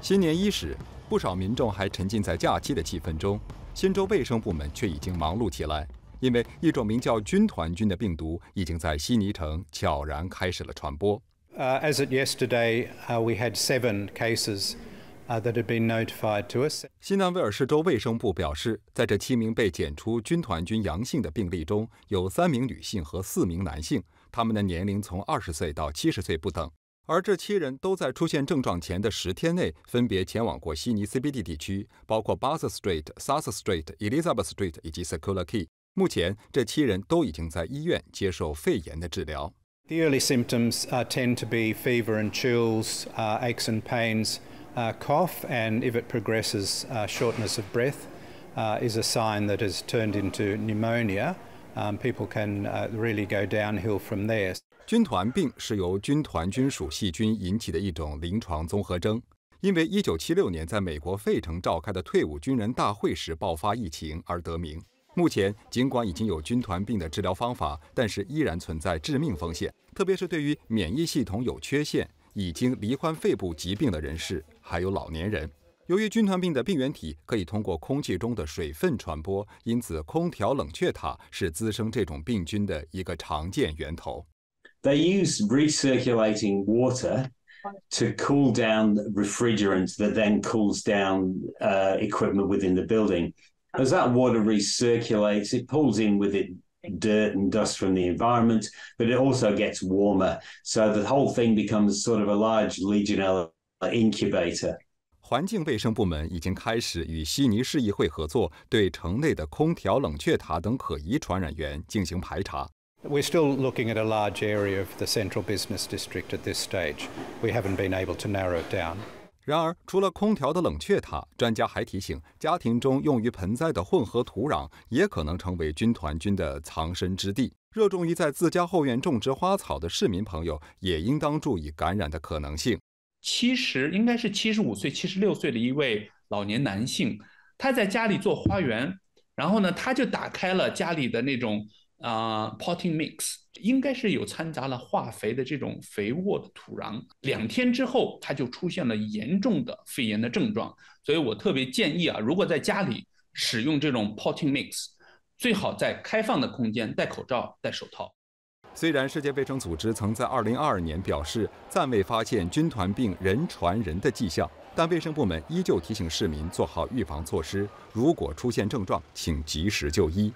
新年伊始，不少民众还沉浸在假期的气氛中，新州卫生部门却已经忙碌起来，因为一种名叫军团菌的病毒已经在悉尼城悄然开始了传播。as yesterday, had cases. seven、we Uh, uh, of 新南威尔士州卫生部表示，在这七名被检出军团菌阳性的病例中，有三名女性和四名男性，他们的年龄从二十岁到七十岁不等。而这七人都在出现症状前的十天内，分别前往过悉尼 CBD 地区，包括 b a t h Street、South Street、Elizabeth Street 以及 Circular Quay。目前，这七人都已经在医院接受肺炎的治疗。The early symptoms tend to be fever and chills, uh, aches and pains, uh, cough, and if it progresses, uh, shortness of breath is a sign that has turned into pneumonia. Um, people can really go downhill from there. 军团病是由军团菌属细菌引起的一种临床综合征，因为一九七六年在美国费城召开的退伍军人大会时爆发疫情而得名。目前，尽管已经有军团病的治疗方法，但是依然存在致命风险，特别是对于免疫系统有缺陷、已经罹患肺部疾病的人士，还有老年人。由于军团病的病原体可以通过空气中的水分传播，因此空调冷却塔是滋生这种病菌的一个常见源头。they use recirculating water to cool down refrigerant that then cools down uh, equipment within the building. As that water recirculates, it pulls in with it dirt and dust from the environment, but it also gets warmer. So the whole thing becomes sort of a large Legionella incubator. 环境卫生部门已经开始与悉尼市议会合作，对城内的空调、冷却塔等可疑传染源进行排查。We're still looking at a large area of the central business district at this stage. We haven't been able to narrow it down. 然而，除了空调的冷却塔，专家还提醒，家庭中用于盆栽的混合土壤也可能成为军团菌的藏身之地。热衷于在自家后院种植花草的市民朋友也应当注意感染的可能性。七十应该是七十五岁、七十六岁的一位老年男性，他在家里做花园，然后呢，他就打开了家里的那种。啊，potting mix 应该是有掺杂了化肥的这种肥沃的土壤。两天之后，它就出现了严重的肺炎的症状。所以我特别建议啊，如果在家里使用这种 potting mix，最好在开放的空间戴口罩、戴手套。虽然世界卫生组织曾在2022年表示暂未发现军团病人传人的迹象，但卫生部门依旧提醒市民做好预防措施。如果出现症状，请及时就医。